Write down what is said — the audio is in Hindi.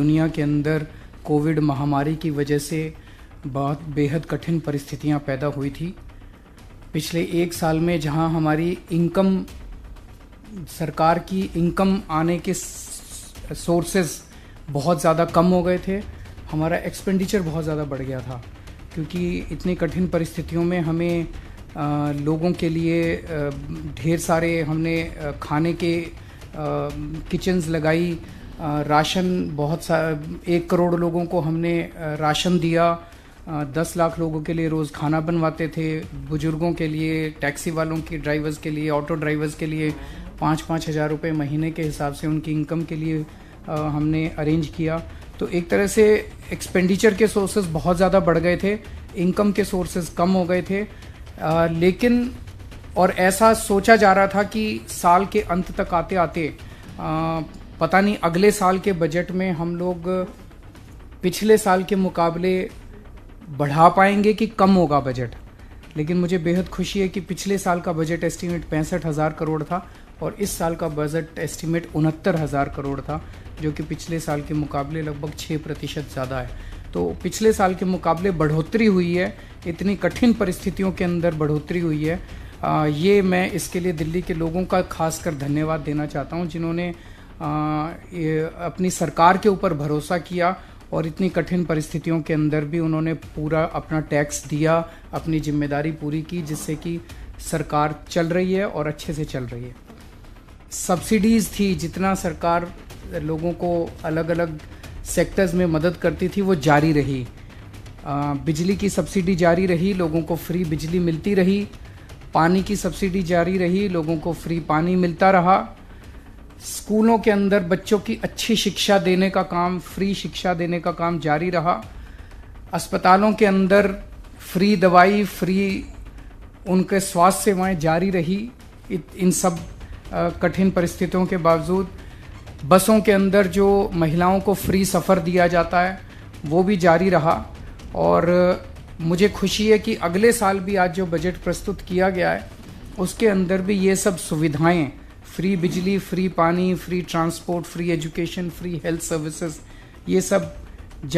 दुनिया के अंदर कोविड महामारी की वजह से बहुत बेहद कठिन परिस्थितियां पैदा हुई थी पिछले एक साल में जहां हमारी इनकम सरकार की इनकम आने के सोर्सेज बहुत ज़्यादा कम हो गए थे हमारा एक्सपेंडिचर बहुत ज़्यादा बढ़ गया था क्योंकि इतनी कठिन परिस्थितियों में हमें आ, लोगों के लिए ढेर सारे हमने खाने के किचन्स लगाई राशन बहुत सा एक करोड़ लोगों को हमने राशन दिया दस लाख लोगों के लिए रोज़ खाना बनवाते थे बुज़ुर्गों के लिए टैक्सी वालों के ड्राइवर्स के लिए ऑटो ड्राइवर्स के लिए पाँच पाँच हज़ार रुपये महीने के हिसाब से उनकी इनकम के लिए हमने अरेंज किया तो एक तरह से एक्सपेंडिचर के सोर्सेज बहुत ज़्यादा बढ़ गए थे इनकम के सोर्सेज कम हो गए थे आ, लेकिन और ऐसा सोचा जा रहा था कि साल के अंत तक आते आते आ, पता नहीं अगले साल के बजट में हम लोग पिछले साल के मुकाबले बढ़ा पाएंगे कि कम होगा बजट लेकिन मुझे बेहद खुशी है कि पिछले साल का बजट एस्टीमेट पैंसठ हज़ार करोड़ था और इस साल का बजट एस्टीमेट उनहत्तर हज़ार करोड़ था जो कि पिछले साल के मुकाबले लगभग छः प्रतिशत ज़्यादा है तो पिछले साल के मुकाबले बढ़ोतरी हुई है इतनी कठिन परिस्थितियों के अंदर बढ़ोतरी हुई है आ, ये मैं इसके लिए दिल्ली के लोगों का खासकर धन्यवाद देना चाहता हूँ जिन्होंने अपनी सरकार के ऊपर भरोसा किया और इतनी कठिन परिस्थितियों के अंदर भी उन्होंने पूरा अपना टैक्स दिया अपनी जिम्मेदारी पूरी की जिससे कि सरकार चल रही है और अच्छे से चल रही है सब्सिडीज़ थी जितना सरकार लोगों को अलग अलग सेक्टर्स में मदद करती थी वो जारी रही बिजली की सब्सिडी जारी रही लोगों को फ्री बिजली मिलती रही पानी की सब्सिडी जारी रही लोगों को फ्री पानी मिलता रहा स्कूलों के अंदर बच्चों की अच्छी शिक्षा देने का काम फ्री शिक्षा देने का काम जारी रहा अस्पतालों के अंदर फ्री दवाई फ्री उनके स्वास्थ्य सेवाएं जारी रही इन सब कठिन परिस्थितियों के बावजूद बसों के अंदर जो महिलाओं को फ्री सफ़र दिया जाता है वो भी जारी रहा और मुझे खुशी है कि अगले साल भी आज जो बजट प्रस्तुत किया गया है उसके अंदर भी ये सब सुविधाएं फ्री बिजली फ्री पानी free transport free education free health services ये सब